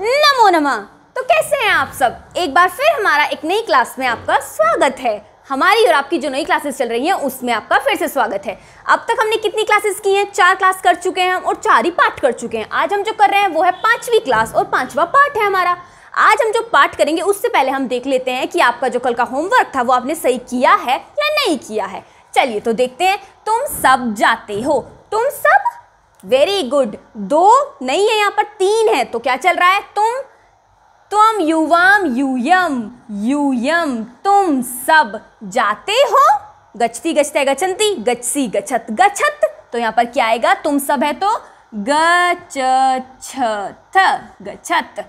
नमो नमा तो कैसे हैं आप सब एक बार फिर हमारा एक नई क्लास में आपका स्वागत है हमारी और आपकी जो नई क्लासेस चल रही हैं उसमें आपका फिर से स्वागत है अब तक हमने कितनी क्लासेस की हैं चार क्लास कर चुके हैं हम और चार ही पाठ कर चुके हैं आज हम जो कर रहे हैं वो है पांचवी क्लास और पांचवा पाठ है हमारा आज हम जो पाठ करेंगे उससे पहले हम देख लेते हैं कि आपका जो कल का होमवर्क था वो आपने सही किया है या नहीं किया है चलिए तो देखते हैं तुम सब जाते हो तुम सब वेरी गुड दो नहीं है यहाँ पर तीन है तो क्या चल रहा है तुम तुम युवाम यूयम यूयम तुम सब जाते हो गचती गचते गचंती गच्छसी गचत गचत तो यहाँ पर क्या आएगा तुम सब है तो गच छत गचत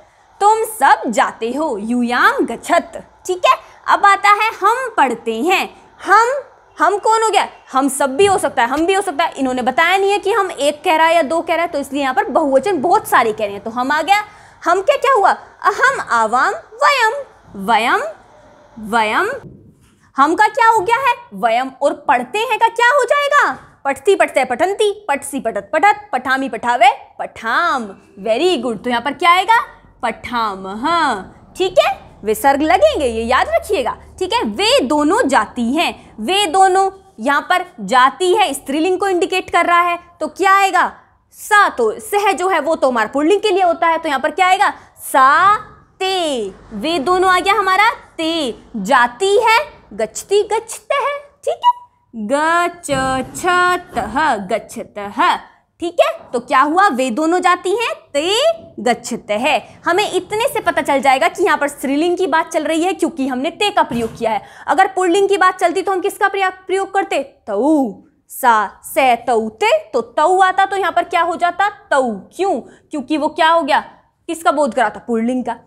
तुम सब जाते हो यूयाम गचत ठीक है अब आता है हम पढ़ते हैं हम हम कौन हो गया हम सब भी हो सकता है हम भी हो सकता है इन्होंने बताया नहीं है कि हम एक कह रहा है या दो कह रहा है तो इसलिए यहाँ पर बहुवचन बहुत सारे कह रहे हैं तो हम आ गया हम क्या क्या हुआ अहम आवाम वयम वयम वयम हम का क्या हो गया है वयम और पढ़ते हैं का क्या हो जाएगा पठती पठते पठंती पटसी पटत पठत पठामी पठावे पठाम वेरी गुड तो यहाँ पर क्या आएगा पठाम हाँ ठीक है विसर्ग लगेंगे ये याद रखिएगा ठीक है वे दोनों जाती हैं वे दोनों यहाँ पर जाती है स्त्रीलिंग को इंडिकेट कर रहा है तो क्या आएगा सा तो सह जो है वो तो हमारा पुल्लिंग के लिए होता है तो यहाँ पर क्या आएगा सा ते वे दोनों आ गया हमारा ते जाती है गच्छती गच्छत है ठीक है गच छत गच्छत ठीक है तो क्या हुआ वे दोनों जाती हैं ते गच्छते है हमें इतने से पता चल जाएगा कि यहाँ पर स्त्रीलिंग की बात चल रही है क्योंकि हमने ते का प्रयोग किया है अगर पुरलिंग की बात चलती तो हम किसका प्रयोग करते तऊ सा से तऊ ते तो तऊ आता तो यहाँ पर क्या हो जाता तऊ क्यों क्योंकि वो क्या हो गया किसका बोध कराता पुरलिंग का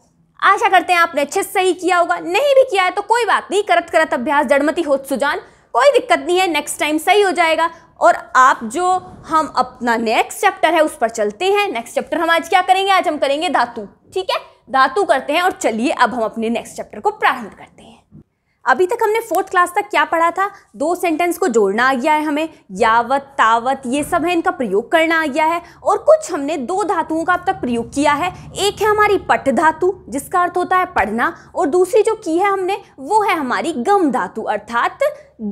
आशा करते हैं आपने अच्छे से सही किया होगा नहीं भी किया है तो कोई बात नहीं करत करत अभ्यास जड़मती हो सुजान कोई दिक्कत नहीं है नेक्स्ट टाइम सही हो जाएगा और आप जो हम अपना नेक्स्ट चैप्टर है उस पर चलते हैं नेक्स्ट चैप्टर हम आज क्या करेंगे आज हम करेंगे धातु ठीक है धातु करते हैं और चलिए अब हम अपने नेक्स्ट चैप्टर को प्रारंभ करते हैं अभी तक हमने फोर्थ क्लास तक क्या पढ़ा था दो सेंटेंस को जोड़ना आ गया है हमें यावत तावत ये सब है इनका प्रयोग करना आ गया है और कुछ हमने दो धातुओं का अब तक प्रयोग किया है एक है हमारी पट धातु जिसका अर्थ होता है पढ़ना और दूसरी जो की है हमने वो है हमारी गम धातु अर्थात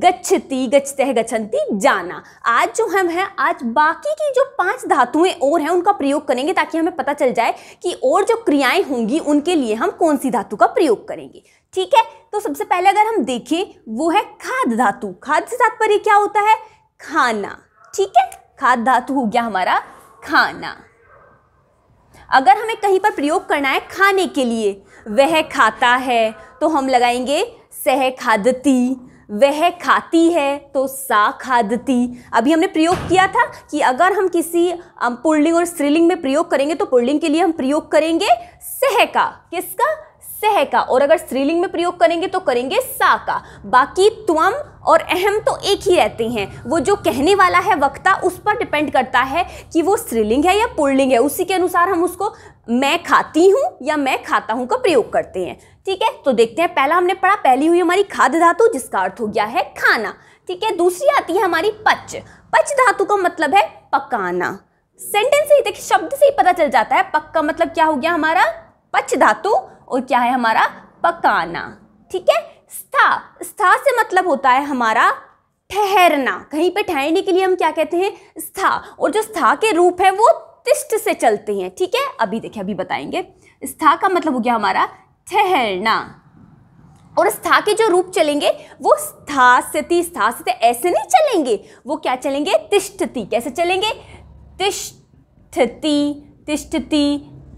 गच्छति गच्छतः गच्छन्ति जाना आज जो हम हैं आज बाकी की जो पांच धातुएं और हैं उनका प्रयोग करेंगे ताकि हमें पता चल जाए कि और जो क्रियाएं होंगी उनके लिए हम कौन सी धातु का प्रयोग करेंगे ठीक है तो सबसे पहले अगर हम देखें वो है खाद्य धातु खाद्य से तात्पर्य क्या होता है खाना ठीक है खाद्य धातु हो गया हमारा खाना अगर हमें कहीं पर प्रयोग करना है खाने के लिए वह खाता है तो हम लगाएंगे सह खादती वह खाती है तो सा खादती अभी हमने प्रयोग किया था कि अगर हम किसी पुल्लिंग और स्त्रीलिंग में प्रयोग करेंगे तो पुल्लिंग के लिए हम प्रयोग करेंगे सह का किसका सह का और अगर स्त्रीलिंग में प्रयोग करेंगे तो करेंगे सा का बाकी त्वम और अहम तो एक ही रहते हैं वो जो कहने वाला है वक्ता उस पर डिपेंड करता है कि वो स्त्रीलिंग है या पुल्लिंग है उसी के अनुसार हम उसको मैं खाती हूँ या मैं खाता हूँ का प्रयोग करते हैं ठीक है तो देखते हैं पहला हमने पढ़ा पहली हुई हमारी खाद्य धातु जिसका अर्थ हो गया है खाना ठीक है दूसरी आती है हमारी पच पच धातु का मतलब है पकाना सेंटेंस से ही देखिए शब्द से ही पता चल जाता है पक का मतलब क्या हो गया हमारा पच धातु और क्या है हमारा पकाना ठीक है स्था स्था से मतलब होता है हमारा ठहरना कहीं पे ठहरने के लिए हम क्या कहते हैं स्था और जो स्था के रूप है वो तिष्ट से चलते हैं ठीक है अभी देखिए अभी बताएंगे स्था का मतलब हो गया हमारा ठहरना और स्था के जो रूप चलेंगे वो स्थास्यति स्थास्यति ऐसे नहीं चलेंगे वो क्या चलेंगे तिष्ठति कैसे चलेंगे तिष्ठति तिष्ठति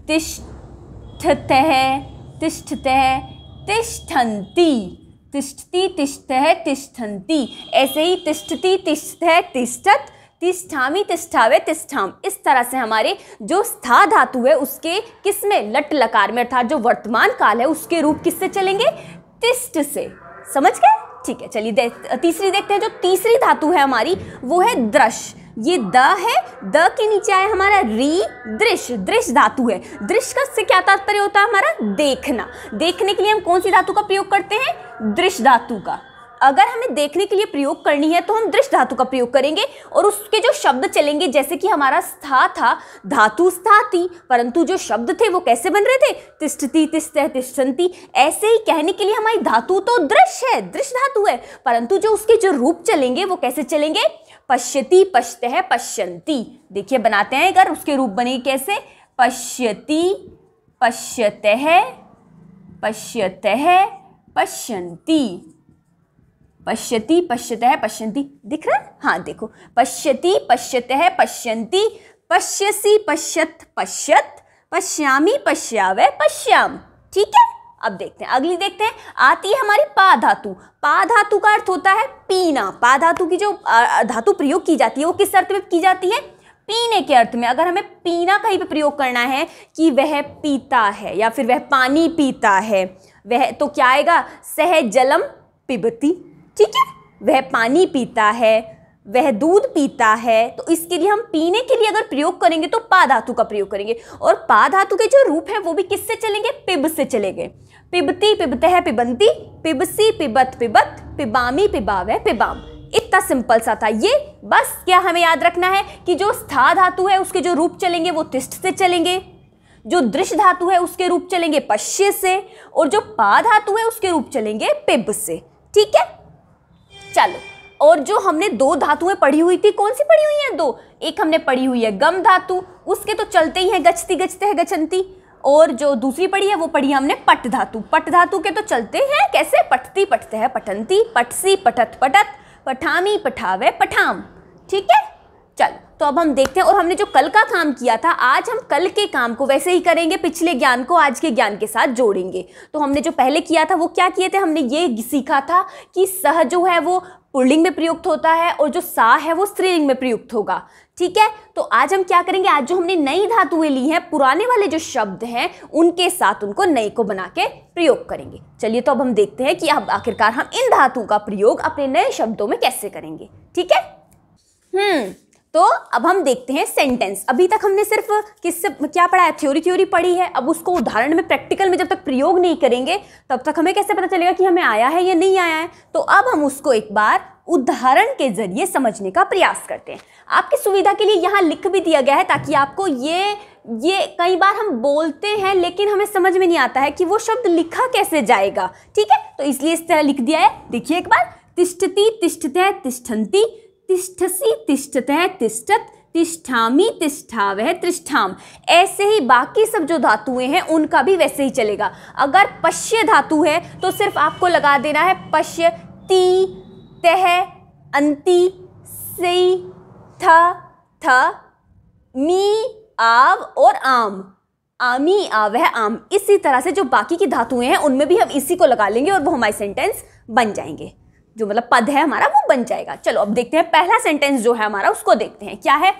तिष्ठतः तिष्ठतः तिष्ठन्ति तिष्ठती तिष्ठतः तिष्ठन्ति ऐसे ही तिष्ठती तिष्ठतः तिष्ठत तिष्ठामी तिष्ठावे तिष्ठाम इस तरह से हमारे जो स्था धातु है उसके किस में लट लकार में अर्थात जो वर्तमान काल है उसके रूप किससे चलेंगे तिष्ठ से समझ गए ठीक है चलिए दे, तीसरी देखते हैं जो तीसरी धातु है हमारी वो है दृश्य ये द है द के नीचे आया हमारा री दृश्य दृश्य धातु है दृश्य का से क्या तात्पर्य होता है हमारा देखना देखने के लिए हम कौन सी धातु का प्रयोग करते हैं दृश्य धातु का अगर हमें देखने के लिए प्रयोग करनी है तो हम दृश्य धातु का प्रयोग करेंगे और उसके जो शब्द चलेंगे जैसे कि हमारा स्था था धातु स्था थी परंतु जो शब्द थे वो कैसे बन रहे थे तिष्ठती तिस्तः तिष्ठंती ऐसे ही कहने के लिए हमारी धातु तो दृश्य है दृश्य धातु है परंतु जो उसके जो रूप चलेंगे वो कैसे चलेंगे पश्यति पश्यते हैं पश्यंती देखिए बनाते हैं अगर उसके रूप बने कैसे पश्यति पश्यते हैं पश्यते हैं पश्यंती पश्यति पश्यते हैं पश्यंती दिख रहा है हाँ देखो पश्यति पश्यते हैं पश्यंती पश्यसी पश्यत पश्यत पश्यामी पश्यावे पश्याम ठीक है अब देखते हैं अगली देखते हैं आती है हमारी पा धातु पा धातु का अर्थ होता है पीना पा धातु की जो धातु प्रयोग की जाती है वो किस अर्थ में की जाती है पीने के अर्थ में अगर हमें पीना कहीं पे प्रयोग करना है कि वह पीता है या फिर वह पानी पीता है वह तो क्या आएगा सह जलम पिबती ठीक है वह पानी पीता है वह दूध पीता है तो इसके लिए हम पीने के लिए अगर प्रयोग करेंगे तो पा धातु का प्रयोग करेंगे और पा धातु के जो रूप हैं वो भी किससे चलेंगे पिब से चलेंगे पिबती पिबत है पिबंती पिबसी पिबत पिबत पिबामी पिबाव है पिबाम इतना सिंपल सा था ये बस क्या हमें याद रखना है कि जो स्था धातु है उसके जो रूप चलेंगे वो तिष्ठ से चलेंगे जो दृश्य धातु है उसके रूप चलेंगे पश्य से और जो पा धातु है उसके रूप चलेंगे पिब से ठीक है चलो और जो हमने दो धातुएं पढ़ी हुई थी कौन सी पढ़ी हुई हैं दो एक हमने पढ़ी हुई है गम धातु उसके तो चलते ही हैं गचती गचते हैं गचंती और जो दूसरी पढ़ी है वो पढ़ी हमने पट धातु पट धातु के तो चलते हैं कैसे पटती पटते हैं पठंती पटसी पठत पटत पठामी पठावे पठाम ठीक है तो अब हम देखते हैं और हमने जो कल का काम किया था आज हम कल के काम को वैसे ही करेंगे पिछले ज्ञान को आज के ज्ञान के साथ जोड़ेंगे तो हमने जो पहले किया था वो क्या किए थे हमने ये सीखा था कि सह जो है वो पुल्लिंग में प्रयुक्त होता है और जो सा है वो स्त्रीलिंग में प्रयुक्त होगा ठीक है तो आज हम क्या करेंगे आज जो हमने नई धातुएं ली हैं पुराने वाले जो शब्द हैं उनके साथ उनको नए को बना के प्रयोग करेंगे चलिए तो अब हम देखते हैं कि अब आखिरकार हम इन धातुओं का प्रयोग अपने नए शब्दों में कैसे करेंगे ठीक है हम्म तो अब हम देखते हैं सेंटेंस अभी तक हमने सिर्फ किससे क्या पढ़ा है थ्योरी थ्योरी पढ़ी है अब उसको उदाहरण में प्रैक्टिकल में जब तक प्रयोग नहीं करेंगे तब तक हमें कैसे पता चलेगा कि हमें आया है या नहीं आया है तो अब हम उसको एक बार उदाहरण के जरिए समझने का प्रयास करते हैं आपकी सुविधा के लिए यहाँ लिख भी दिया गया है ताकि आपको ये ये कई बार हम बोलते हैं लेकिन हमें समझ में नहीं आता है कि वो शब्द लिखा कैसे जाएगा ठीक है तो इसलिए इस तरह लिख दिया है देखिए एक बार तिष्ठती तिष्ठते तिष्ठंती तिष्ठसी तिष्ठतः तिष्ठत तिष्ठामी वह तिष्ठाम ऐसे ही बाकी सब जो धातुएं हैं उनका भी वैसे ही चलेगा अगर पश्य धातु है तो सिर्फ आपको लगा देना है पश्य ती तह अंति सी थ थ मी आव और आम आमी आव है आम इसी तरह से जो बाकी की धातुएं हैं उनमें भी हम इसी को लगा लेंगे और वो हमारे सेंटेंस बन जाएंगे जो मतलब पद है हमारा वो बन जाएगा चलो अब देखते हैं पहला सेंटेंस जो है हमारा उसको देखते हैं क्या है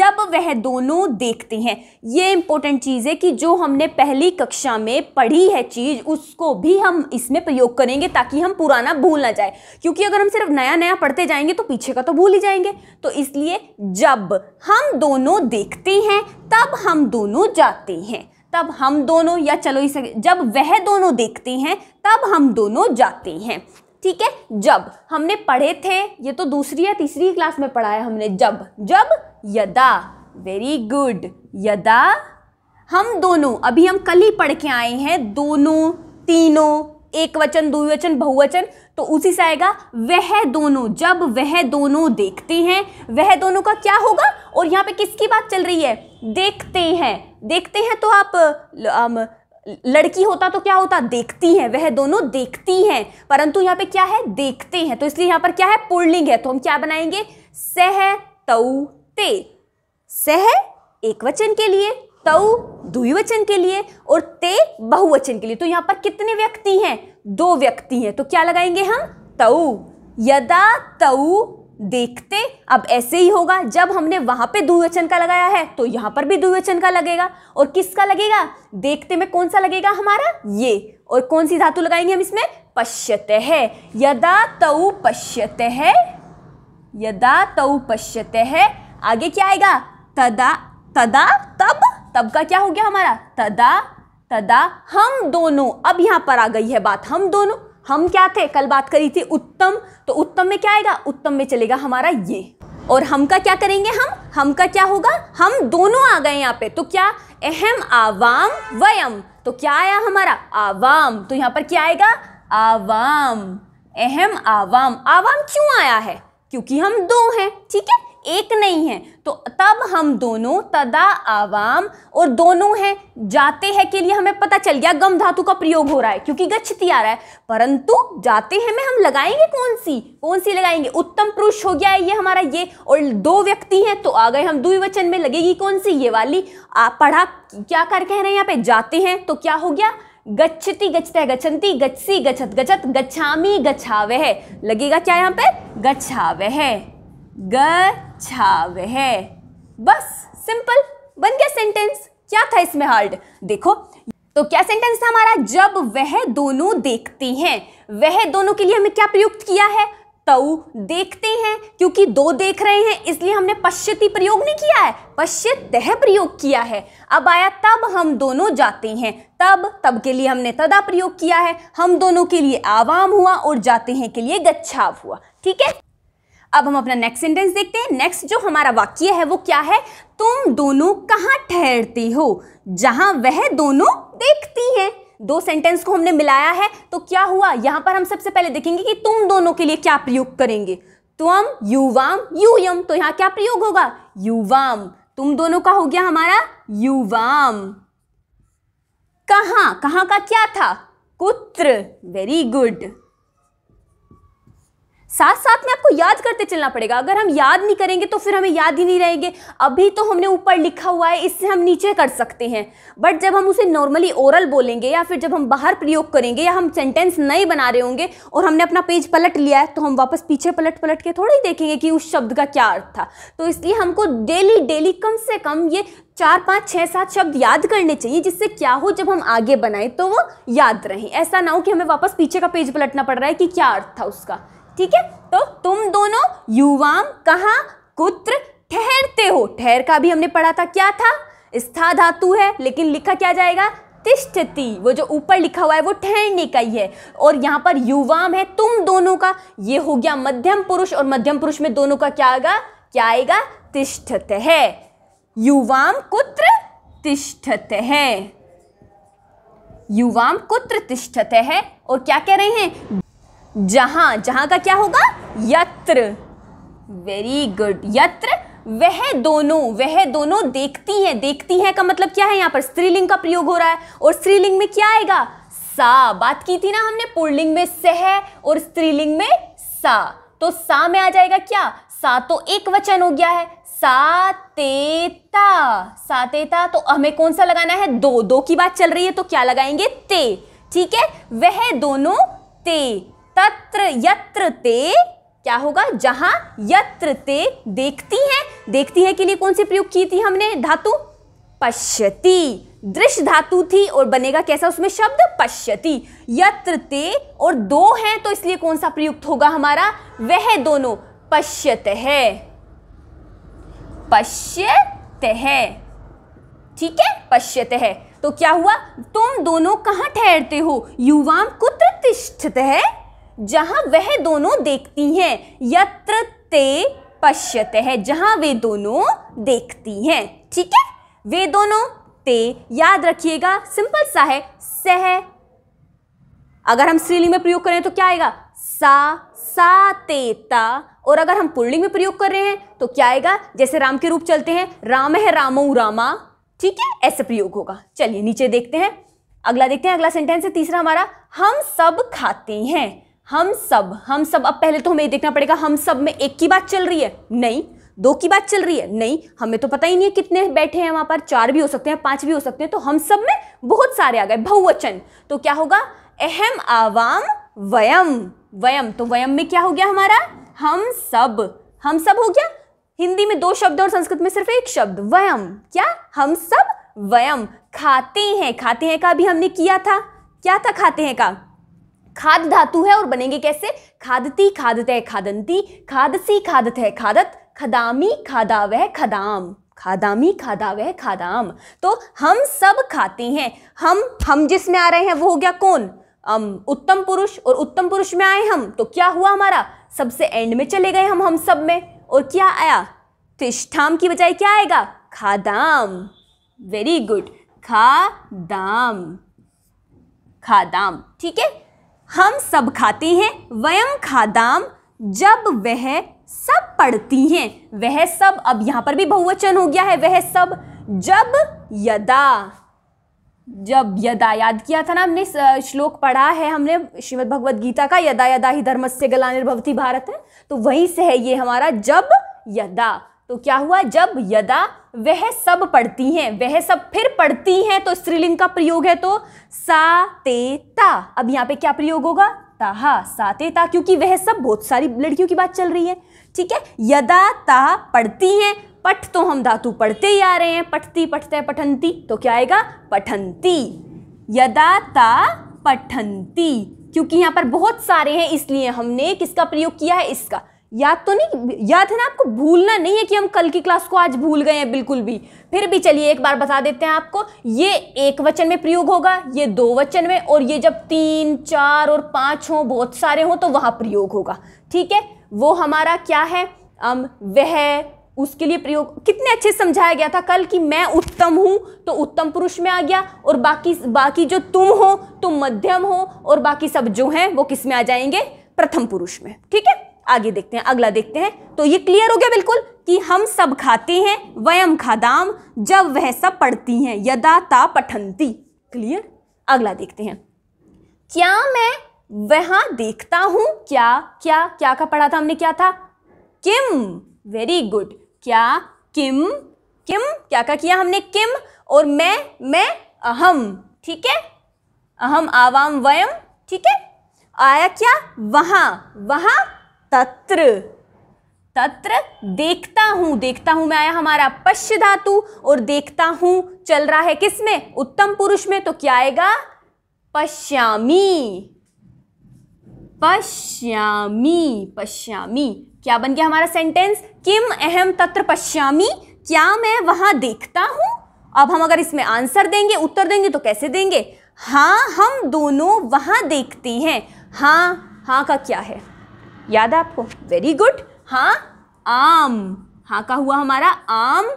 जब वह दोनों देखते हैं ये इंपॉर्टेंट चीज़ है कि जो हमने पहली कक्षा में पढ़ी है चीज़ उसको भी हम इसमें प्रयोग करेंगे ताकि हम पुराना भूल ना जाए क्योंकि अगर हम सिर्फ नया नया पढ़ते जाएंगे तो पीछे का तो भूल ही जाएंगे तो इसलिए जब हम दोनों देखते हैं तब हम दोनों जाते हैं तब हम दोनों या चलो इसे जब वह दोनों देखते हैं तब हम दोनों जाते हैं ठीक है जब हमने पढ़े थे ये तो दूसरी या तीसरी क्लास में पढ़ाया हमने जब जब यदा वेरी गुड यदा हम दोनों अभी हम कल ही पढ़ के आए हैं दोनों तीनों एक वचन द्विवचन बहुवचन तो उसी से आएगा वह दोनों जब वह दोनों देखते हैं वह दोनों का क्या होगा और यहाँ पे किसकी बात चल रही है देखते हैं देखते हैं तो आप लड़की होता तो क्या होता देखती है वह दोनों देखती हैं परंतु यहाँ पे क्या है देखते हैं तो इसलिए यहाँ पर क्या है पुर्लिंग है तो हम क्या बनाएंगे सह तऊ ते सह एक वचन के लिए तऊ द्विवचन के लिए और ते बहुवचन के लिए तो यहाँ पर कितने व्यक्ति हैं दो व्यक्ति हैं तो क्या लगाएंगे हम तऊ यदा तऊ देखते अब ऐसे ही होगा जब हमने वहां पे द्विवचन का लगाया है तो यहां पर भी द्विवचन का लगेगा और किसका लगेगा देखते में कौन सा लगेगा हमारा ये और कौन सी धातु लगाएंगे हम इसमें पश्यत है यदा तऊ पश्यत है यदा तऊ पश्यत है आगे क्या आएगा तदा तदा तब तब का क्या हो गया हमारा तदा तदा हम दोनों अब यहां पर आ गई है बात हम दोनों हम क्या थे कल बात करी थी उत्तम तो उत्तम में क्या आएगा उत्तम में चलेगा हमारा ये और हम का क्या करेंगे हम हम का क्या होगा हम दोनों आ गए यहाँ पे तो क्या अहम आवाम वयम तो क्या आया हमारा आवाम तो यहाँ पर क्या आएगा आवाम अहम आवाम आवाम क्यों आया है क्योंकि हम दो हैं ठीक है एक नहीं है तो तब हम दोनों तदा आवाम और दोनों हैं जाते हैं के लिए हमें पता चल गया गम धातु का प्रयोग हो रहा है क्योंकि गच्छती आ रहा है परंतु जाते हैं में हम लगाएंगे कौन सी कौन सी लगाएंगे उत्तम पुरुष हो गया है ये हमारा ये और दो व्यक्ति हैं तो आ गए हम द्विवचन में लगेगी कौन सी ये वाली आ, पढ़ा क्या कर कह रहे हैं यहाँ पे जाते हैं तो क्या हो गया गच्छती गच्छते गचंती गच्छसी गचत गचत गच्छामी गच्छावह लगेगा क्या यहाँ पे गच्छावह गछावह बस सिंपल बन गया सेंटेंस क्या था इसमें हार्ड देखो तो क्या सेंटेंस था हमारा जब वह दोनों देखते हैं वह दोनों के लिए हमें क्या प्रयुक्त किया है तऊ देखते हैं क्योंकि दो देख रहे हैं इसलिए हमने पश्यति प्रयोग नहीं किया है तह प्रयोग किया है अब आया तब हम दोनों जाते हैं तब तब के लिए हमने तदा प्रयोग किया है हम दोनों के लिए आवाम हुआ और जाते हैं के लिए गच्छाव हुआ ठीक है अब हम अपना नेक्स्ट सेंटेंस देखते हैं नेक्स्ट जो हमारा वाक्य है वो क्या है तुम दोनों कहाँ ठहरती हो जहाँ वह दोनों देखती हैं दो सेंटेंस को हमने मिलाया है तो क्या हुआ यहाँ पर हम सबसे पहले देखेंगे कि तुम दोनों के लिए क्या प्रयोग करेंगे तुम युवाम यूयम तो यहाँ क्या प्रयोग होगा युवाम तुम दोनों का हो गया हमारा युवाम कहाँ कहाँ का क्या था कुत्र वेरी गुड साथ साथ में आपको याद करते चलना पड़ेगा अगर हम याद नहीं करेंगे तो फिर हमें याद ही नहीं रहेंगे अभी तो हमने ऊपर लिखा हुआ है इससे हम नीचे कर सकते हैं बट जब हम उसे नॉर्मली ओरल बोलेंगे या फिर जब हम बाहर प्रयोग करेंगे या हम सेंटेंस नए बना रहे होंगे और हमने अपना पेज पलट लिया है तो हम वापस पीछे पलट पलट के थोड़ा ही देखेंगे कि उस शब्द का क्या अर्थ था तो इसलिए हमको डेली डेली कम से कम ये चार पाँच छः सात शब्द याद करने चाहिए जिससे क्या हो जब हम आगे बनाएं तो वो याद रहें ऐसा ना हो कि हमें वापस पीछे का पेज पलटना पड़ रहा है कि क्या अर्थ था उसका ठीक है तो तुम दोनों युवाम कहा कुत्र ठहरते हो ठहर का भी हमने पढ़ा था क्या था स्था धातु है लेकिन लिखा क्या जाएगा तिष्ठति वो जो ऊपर लिखा हुआ है वो ठहरने का ही है और यहाँ पर युवाम है तुम दोनों का ये हो गया मध्यम पुरुष और मध्यम पुरुष में दोनों का क्या आएगा क्या आएगा तिष्ठत है युवाम कुत्र तिष्ठत है युवाम कुत्र तिष्ठत है और क्या कह रहे हैं जहां जहां का क्या होगा यत्र वेरी गुड यत्र वह दोनों वह दोनों देखती हैं देखती हैं का मतलब क्या है यहां पर स्त्रीलिंग का प्रयोग हो रहा है और स्त्रीलिंग में क्या आएगा सा बात की थी ना हमने पुर्लिंग में सह और स्त्रीलिंग में सा तो सा में आ जाएगा क्या सा तो एक वचन हो गया है सातेता सातेता तो हमें कौन सा लगाना है दो दो की बात चल रही है तो क्या लगाएंगे ते ठीक है वह दोनों ते तत्र यत्र ते क्या होगा जहां यत्र ते देखती है देखती है के लिए कौन सी प्रयोग की थी हमने धातु पश्यति दृश्य धातु थी और बनेगा कैसा उसमें शब्द पश्यति यत्र ते और दो हैं तो इसलिए कौन सा प्रयुक्त होगा हमारा वह दोनों पश्यत है पश्यत है ठीक है पश्यत है तो क्या हुआ तुम दोनों कहाँ ठहरते हो युवाम कुत्र तिष्ठत है जहां वह दोनों देखती हैं यत्र ते पश्यत है जहाँ वे दोनों देखती हैं ठीक है वे दोनों ते याद रखिएगा सिंपल सा है सह अगर हम स्त्रीलिंग में प्रयोग करें तो क्या आएगा सा सा ते ता और अगर हम पुल्लिंग में प्रयोग कर रहे हैं तो क्या आएगा जैसे राम के रूप चलते हैं राम है रामो रामा ठीक है ऐसे प्रयोग होगा चलिए नीचे देखते हैं अगला देखते हैं अगला सेंटेंस है तीसरा हमारा हम सब खाते हैं हम सब हम सब अब पहले तो हमें देखना पड़ेगा हम सब में एक की बात चल रही है नहीं दो की बात चल रही है नहीं हमें तो पता ही नहीं है कितने बैठे हैं वहां पर चार भी हो सकते हैं पांच भी हो सकते हैं तो हम सब में बहुत सारे आ गए बहुवचन तो क्या होगा अहम आवाम वयम वयम तो वयम में क्या हो गया हमारा हम सब हम सब हो गया हिंदी में दो शब्द और संस्कृत में सिर्फ एक शब्द वयम क्या हम सब वयम खाते हैं खाते हैं का भी हमने किया था क्या था खाते हैं का खाद धातु है और बनेंगे कैसे खादती है खादंती खादसी है खादत खदामी वह खदाम खादामी वह खादाम तो हम सब खाते हैं हम हम जिसमें आ रहे हैं वो हो गया कौन उत्तम पुरुष और उत्तम पुरुष में आए हम तो क्या हुआ हमारा सबसे एंड में चले गए हम हम सब में और क्या आया तिष्ठाम की बजाय क्या आएगा खादाम वेरी गुड खादाम खादाम ठीक है हम सब खाते हैं वयम खादाम जब वह सब पढ़ती हैं वह सब अब यहाँ पर भी बहुवचन हो गया है वह सब जब यदा जब यदा याद किया था ना हमने श्लोक पढ़ा है हमने श्रीमद् भगवद गीता का यदा यदा ही धर्मस्य गला निर्भवती भारत है तो वहीं से है ये हमारा जब यदा तो क्या हुआ जब यदा वह सब पढ़ती हैं वह सब फिर पढ़ती हैं तो स्त्रीलिंग का प्रयोग है तो सा ते ता अब यहाँ पे क्या प्रयोग होगा ताहा ते ता क्योंकि वह सब बहुत सारी लड़कियों की बात चल रही है ठीक है यदा ता पढ़ती हैं पठ तो हम धातु पढ़ते ही आ रहे हैं पठती पठते पठंती तो क्या आएगा पठंती यदा ता पठंती क्योंकि यहाँ पर बहुत सारे हैं इसलिए हमने किसका प्रयोग किया है इसका याद तो नहीं याद है ना आपको भूलना नहीं है कि हम कल की क्लास को आज भूल गए हैं बिल्कुल भी फिर भी चलिए एक बार बता देते हैं आपको ये एक वचन में प्रयोग होगा ये दो वचन में और ये जब तीन चार और पाँच हों बहुत सारे हों तो वहाँ प्रयोग होगा ठीक है वो हमारा क्या है अम वह उसके लिए प्रयोग कितने अच्छे समझाया गया था कल कि मैं उत्तम हूँ तो उत्तम पुरुष में आ गया और बाकी बाकी जो तुम हो तुम तो मध्यम हो और बाकी सब जो हैं वो किस में आ जाएंगे प्रथम पुरुष में ठीक है आगे देखते हैं अगला देखते हैं तो ये क्लियर हो गया बिल्कुल कि हम सब खाते हैं वयम खादाम जब वह सब पढ़ती हैं यदा ता पठंती क्लियर अगला देखते हैं क्या मैं वहां देखता हूं क्या क्या क्या का पढ़ा था हमने क्या था किम वेरी गुड क्या किम किम क्या का किया हमने किम और मैं मैं अहम ठीक है अहम आवाम वयम ठीक है आया क्या वहां वहां तत्र तत्र देखता हूं देखता हूं मैं आया हमारा पश्य धातु और देखता हूं चल रहा है किस में उत्तम पुरुष में तो क्या आएगा पश्यामी पश्यामी पश्यामी क्या बन गया हमारा सेंटेंस किम अहम तत्र पश्यामी क्या मैं वहां देखता हूं अब हम अगर इसमें आंसर देंगे उत्तर देंगे तो कैसे देंगे हाँ हम दोनों वहां देखते हैं हाँ हाँ का क्या है याद है आपको वेरी गुड हाँ आम हाँ का हुआ हमारा आम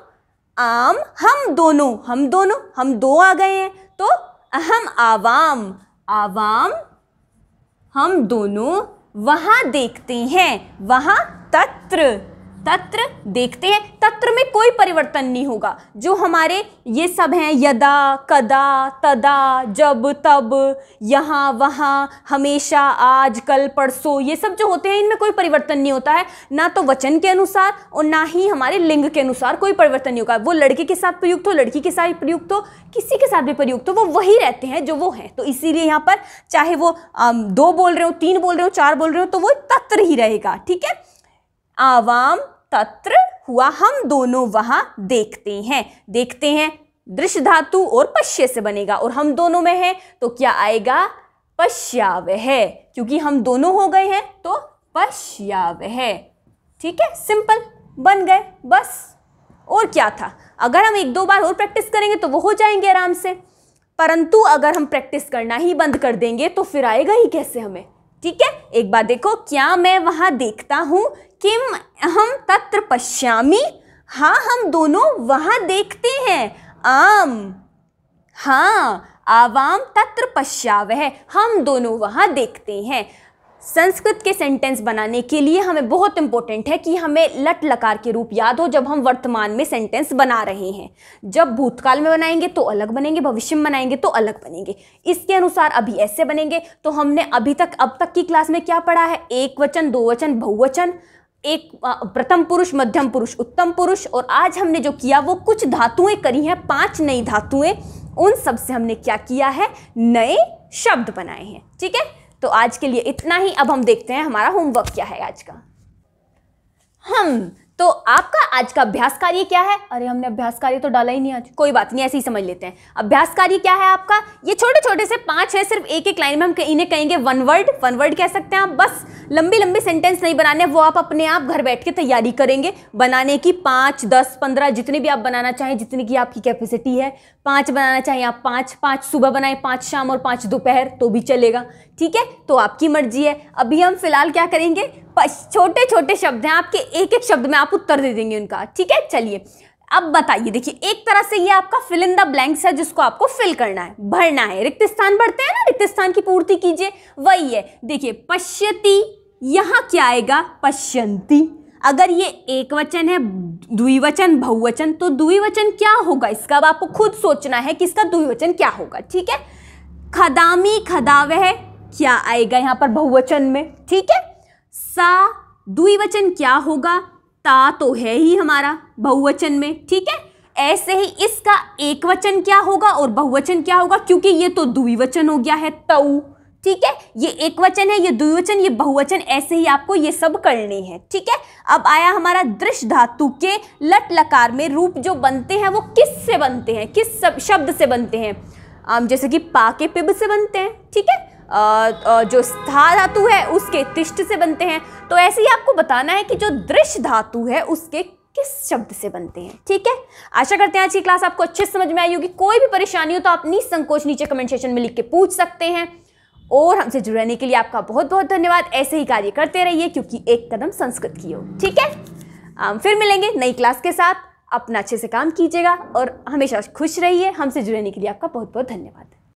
आम हम दोनों हम दोनों हम दो आ गए हैं तो अहम आवाम आवाम हम दोनों वहाँ देखते हैं वहाँ तत्र तत्र देखते हैं तत्र में कोई परिवर्तन नहीं होगा जो हमारे ये सब हैं यदा कदा तदा जब तब यहाँ वहाँ हमेशा आज कल परसों ये सब जो होते हैं इनमें कोई परिवर्तन नहीं होता है ना तो वचन के अनुसार और ना ही हमारे लिंग के अनुसार कोई परिवर्तन नहीं होगा वो लड़के के साथ प्रयुक्त हो लड़की के साथ प्रयुक्त हो किसी के साथ भी प्रयुक्त हो वो वही रहते हैं जो वो हैं तो इसीलिए यहाँ पर चाहे वो दो बोल रहे हो तीन बोल रहे हो चार बोल रहे हो तो वो तत्र ही रहेगा ठीक है आवाम तत्र हुआ हम दोनों वहां देखते हैं देखते हैं दृश्य धातु और पश्य से बनेगा और हम दोनों में है तो क्या आएगा पश्याव है क्योंकि हम दोनों हो गए हैं तो पश्याव है ठीक है सिंपल बन गए बस और क्या था अगर हम एक दो बार और प्रैक्टिस करेंगे तो वो हो जाएंगे आराम से परंतु अगर हम प्रैक्टिस करना ही बंद कर देंगे तो फिर आएगा ही कैसे हमें ठीक है एक बार देखो क्या मैं वहां देखता हूं किम हम तत्र पश्यामी हाँ हम दोनों वहां देखते हैं आम हाँ आवाम तत्र पश्याव हम दोनों वहां देखते हैं संस्कृत के सेंटेंस बनाने के लिए हमें बहुत इंपॉर्टेंट है कि हमें लट लकार के रूप याद हो जब हम वर्तमान में सेंटेंस बना रहे हैं जब भूतकाल में बनाएंगे तो अलग बनेंगे भविष्य में बनाएंगे तो अलग बनेंगे इसके अनुसार अभी ऐसे बनेंगे तो हमने अभी तक अब तक की क्लास में क्या पढ़ा है एक वचन दो वचन बहुवचन एक प्रथम पुरुष मध्यम पुरुष उत्तम पुरुष और आज हमने जो किया वो कुछ धातुएं करी हैं पांच नई धातुएं उन सब से हमने क्या किया है नए शब्द बनाए हैं ठीक है तो आज के लिए इतना ही अब हम देखते हैं हमारा होमवर्क क्या है आज का हम तो आपका आज का अभ्यास कार्य क्या है अरे हमने अभ्यास कार्य तो डाला ही नहीं आज कोई बात नहीं ऐसे ही समझ लेते हैं अभ्यास कार्य क्या है आपका ये छोटे छोटे से पांच है सिर्फ एक एक लाइन में हम इन्हें कहेंगे वन वर्ड वन वर्ड कह सकते हैं आप बस लंबी लंबी सेंटेंस नहीं बनाने वो आप अपने आप घर बैठ के तैयारी करेंगे बनाने की पाँच दस पंद्रह जितने भी आप बनाना चाहें जितनी की आपकी कैपेसिटी है पाँच बनाना चाहें आप पाँच पाँच सुबह बनाएं पाँच शाम और पाँच दोपहर तो भी चलेगा ठीक है तो आपकी मर्जी है अभी हम फिलहाल क्या करेंगे छोटे छोटे शब्द हैं आपके एक एक शब्द में आप उत्तर दे देंगे उनका ठीक है चलिए अब बताइए देखिए एक तरह से ये आपका फिल इन द ब्लैंक्स है जिसको आपको फिल करना है भरना है रिक्त स्थान भरते हैं ना रिक्त स्थान की पूर्ति कीजिए वही है देखिए पश्यति यहाँ क्या आएगा पश्यंती अगर ये एक वचन है द्विवचन बहुवचन तो द्विवचन क्या होगा इसका अब आपको खुद सोचना है कि इसका द्विवचन क्या होगा ठीक है खदामी खदावह क्या आएगा यहाँ पर बहुवचन में ठीक है सा द्विवचन क्या होगा ता तो है ही हमारा बहुवचन में ठीक है ऐसे ही इसका एक वचन क्या होगा और बहुवचन क्या होगा क्योंकि ये तो द्विवचन हो गया है तऊ ठीक है ये एक वचन है ये द्विवचन ये बहुवचन ऐसे ही आपको ये सब करने हैं ठीक है अब आया हमारा दृश्य धातु के लट लकार में रूप जो बनते हैं वो किस से बनते हैं किस शब्द से बनते हैं जैसे कि पा के पिब से बनते हैं ठीक है जो स्था धातु है उसके तिष्ट से बनते हैं तो ऐसे ही आपको बताना है कि जो दृश्य धातु है उसके किस शब्द से बनते हैं ठीक है आशा करते हैं आज की क्लास आपको अच्छे समझ में आई होगी कोई भी परेशानी हो तो आप संकोच नीचे कमेंट सेशन में लिख के पूछ सकते हैं और हमसे जुड़ने के लिए आपका बहुत बहुत धन्यवाद ऐसे ही कार्य करते रहिए क्योंकि एक कदम संस्कृत की हो ठीक है फिर मिलेंगे नई क्लास के साथ अपना अच्छे से काम कीजिएगा और हमेशा खुश रहिए हमसे जुड़ने के लिए आपका बहुत बहुत धन्यवाद